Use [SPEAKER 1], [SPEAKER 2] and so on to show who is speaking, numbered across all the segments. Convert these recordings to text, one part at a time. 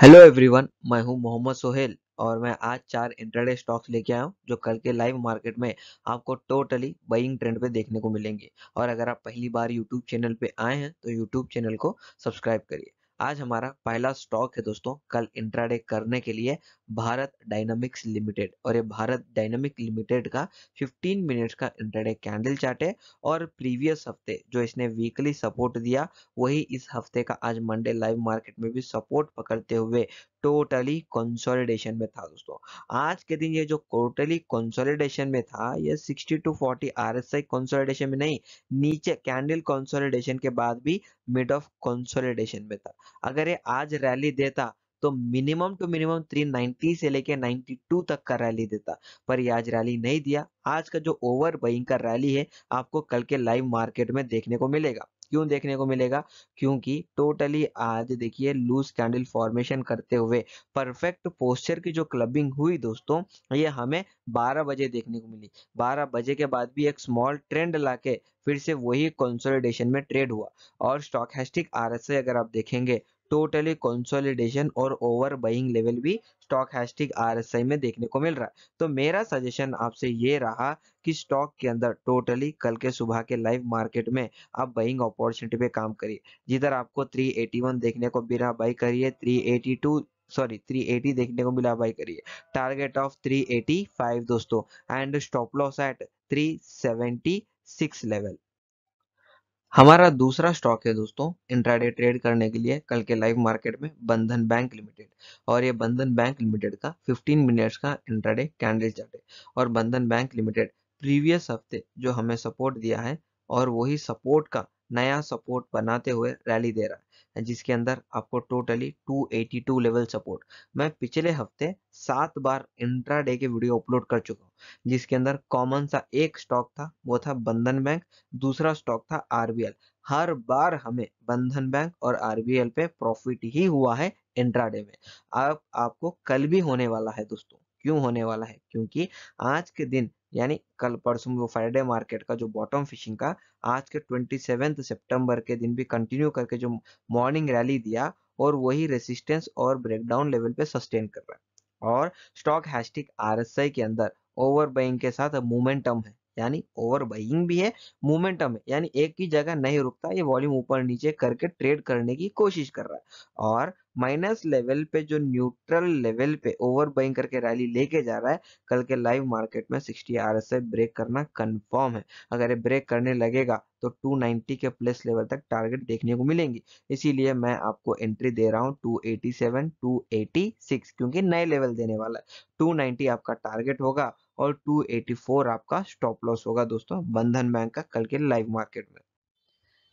[SPEAKER 1] hello everyone मैं हूं मोहम्मद सोहेल और मैं आज चार इंटरडे स्टॉक्स लेके आया हूं जो कल के लाइव मार्केट में आपको टोटली बाइंग ट्रेंड पे देखने को मिलेंगे और अगर आप पहली बार यूट्यूब चैनल पे आए हैं तो यूट्यूब चैनल को सब्सक्राइब करिए आज हमारा पहला स्टॉक है दोस्तों कल इंट्राडे करने के लिए भारत डायनामिक्स लिमिटेड और ये भारत डायनामिक लिमिटेड का 15 मिनट्स का इंट्राडे कैंडल चार्ट है और प्रीवियस हफ्ते जो इसने वीकली सपोर्ट दिया वही इस हफ्ते का आज मंडे लाइव मार्केट में भी सपोर्ट पकड़ते हुए टोटली कंसोलिडेशन में था दोस्तों आज के दिन ये जो टोटली कंसोलिडेशन में था ये 60 टू 40 आरएसआई कंसोलिडेशन में नहीं नीचे कैंडल कंसोलिडेशन के बाद भी मिड ऑफ कंसोलिडेशन में था अगर ये आज रैली देता तो मिनिमम टू मिनिमम 390 से लेके 92 तक का रैली देता पर ये आज रैली नहीं दिया आज का जो ओवर बइंग का रैली है आपको कल के लाइव मार्केट में देखने को मिलेगा क्यों देखने को मिलेगा क्योंकि टोटली आज देखिए लूज कैंडल फॉर्मेशन करते हुए परफेक्ट पोस्चर की जो क्लबिंग हुई दोस्तों ये हमें 12 बजे देखने को मिली 12 बजे के बाद भी एक स्मॉल ट्रेंड लाके फिर से वही कंसोलिडेशन में ट्रेड हुआ और हेस्टिक आर अगर आप देखेंगे टोटली कंसोलिडेशन और ओवर बाइंग लेवल भी स्टॉक हैस्टिक आरएसआई में देखने को मिल रहा है तो मेरा सजेशन आपसे ये रहा कि स्टॉक के अंदर टोटली कल के सुबह के लाइव मार्केट में आप बाइंग अपॉर्चुनिटी पे काम करिए जिधर आपको 381 देखने को बिना बाई करिए 382 सॉरी 380 देखने को मिला बाई करिए टारगेट ऑफ 385 दोस्तों and stop loss at 376 level हमारा दूसरा स्टॉक है दोस्तों इंट्राडे ट्रेड करने के लिए कल के लाइव मार्केट में बंधन बैंक लिमिटेड और ये बंधन बैंक लिमिटेड का 15 मिनट्स का इंट्राडे कैंडल चार्ट है और बंधन बैंक लिमिटेड प्रीवियस हफ्ते जो हमें सपोर्ट दिया है और वही सपोर्ट का नया सपोर्ट बनाते हुए रैली दे रहा है जिसके अंदर आपको टोटली 282 लेवल सपोर्ट मैं पिछले हफ्ते सात बार इंट्रा डे के वीडियो अपलोड कर चुका हूँ जिसके अंदर कॉमन सा एक स्टॉक था वो था बंधन बैंक दूसरा स्टॉक था आरबीएल हर बार हमें बंधन बैंक और आरबीएल पे प्रॉफिट ही हुआ है इंट्राडे में अब आप, आपको कल भी होने वाला है दोस्तों क्यों होने वाला है क्योंकि आज के दिन यानी कल परसों वो फ्राइडे मार्केट का जो बॉटम फिशिंग का आज के ट्वेंटी सितंबर के दिन भी कंटिन्यू करके जो मॉर्निंग रैली दिया और वही रेसिस्टेंस और ब्रेकडाउन लेवल पे सस्टेन कर रहा है और स्टॉक हैस्टिक आर के अंदर ओवर बाइंग के साथ मोमेंटम है यानी ओवर बाइंग भी है मोमेंटम है यानी एक ही जगह नहीं रुकता ये वॉल्यूम ऊपर नीचे करके ट्रेड करने की कोशिश कर रहा है और माइनस लेवल पे जो न्यूट्रल लेवल पे ओवर बाइंग करके रैली लेके जा रहा है कल के लाइव मार्केट में 60 आरएसआई ब्रेक करना कंफर्म है अगर ये ब्रेक करने लगेगा तो 290 के प्लस लेवल तक टारगेट देखने को मिलेंगी इसीलिए मैं आपको एंट्री दे रहा हूँ 287 286 क्योंकि नए लेवल देने वाला है 290 आपका टारगेट होगा और 284 आपका स्टॉप लॉस होगा दोस्तों बंधन बैंक का कल के लाइव मार्केट में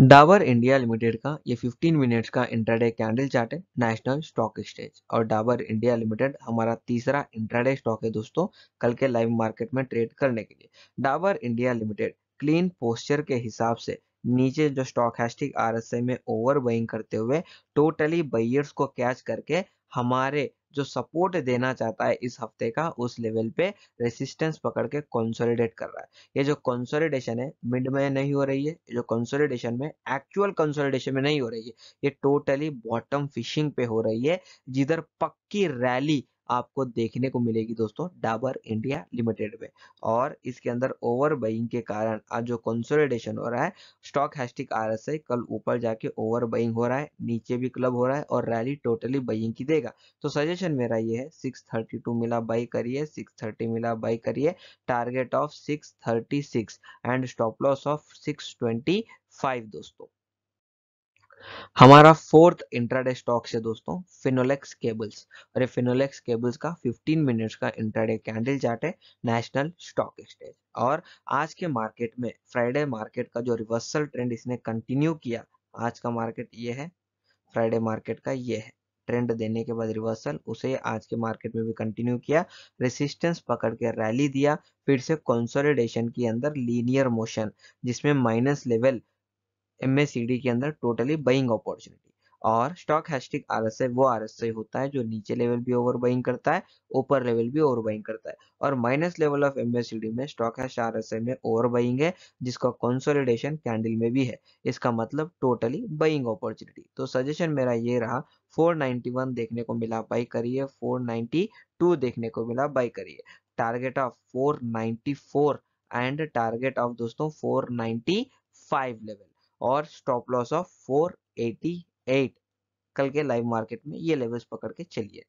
[SPEAKER 1] डाबर इंडिया लिमिटेड का ये 15 मिनट्स का इंट्राडे कैंडल चार्ट है नेशनल स्टॉक एक्सचेंज और डाबर इंडिया लिमिटेड हमारा तीसरा इंट्राडे स्टॉक है दोस्तों कल के लाइव मार्केट में ट्रेड करने के लिए Dabur India limited clean posture के हिसाब से नीचे जो स्टॉक हैस्टिक आर में ओवर बइंग करते हुए टोटली बइयर्स को कैच करके हमारे जो सपोर्ट देना चाहता है इस हफ्ते का उस लेवल पे रेसिस्टेंस पकड़ के कंसोलिडेट कर रहा है ये जो कंसोलिडेशन है मिड में नहीं हो रही है जो कंसोलिडेशन में एक्चुअल कंसोलिडेशन में नहीं हो रही है ये टोटली बॉटम फिशिंग पे हो रही है जिधर पक्की रैली आपको देखने को मिलेगी दोस्तों डाबर इंडिया लिमिटेड में और इसके अंदर ओवर बइंग के कारण आज जो कंसोलिडेशन हो रहा है stochastic R S I कल ऊपर जाके ओवर बइंग हो रहा है नीचे भी क्लब हो रहा है और रैली टोटली बइंग की देगा तो सजेशन मेरा ये है सिक्स थर्टी टू मिला बाई करिए सिक्स थर्टी मिला बाई करिए target of six thirty six and stop loss of six twenty five दोस्तों हमारा फोर्थ इंट्राडे स्टॉक्स है दोस्तों फिनोलेक्स केबल्स और ये फिनोलेक्स केबल्स का 15 मिनट्स का इंट्राडे कैंडल चार्ट है नेशनल स्टॉक एक्सचेंज और आज के मार्केट में फ्राइडे मार्केट का जो रिवर्सल ट्रेंड इसने कंटिन्यू किया आज का मार्केट ये है फ्राइडे मार्केट का ये है ट्रेंड देने के बाद रिवर्सल उसे आज के मार्केट में भी कंटिन्यू किया रेसिस्टेंस पकड़ के रैली दिया फिर से कंसोलिडेशन के अंदर लीनियर मोशन जिसमें माइनस लेवल एम के अंदर टोटली बइंग अपॉर्चुनिटी और स्टॉक हैस्टिक आर एस वो आर एस होता है जो नीचे लेवल भी ओवर बाइंग करता है ऊपर लेवल भी ओवर बाइंग करता है और माइनस लेवल ऑफ एम में स्टॉक हैस्ट आर एस में ओवर बाइंग है जिसका कंसोलिडेशन कैंडल में भी है इसका मतलब टोटली बाइंग अपॉर्चुनिटी तो सजेशन मेरा ये रहा 491 देखने को मिला बाई करिए 492 देखने को मिला बाई करिए target of 494 and target of दोस्तों 495 लेवल और स्टॉप लॉस ऑफ 488 कल के लाइव मार्केट में ये लेवल्स पकड़ के चलिए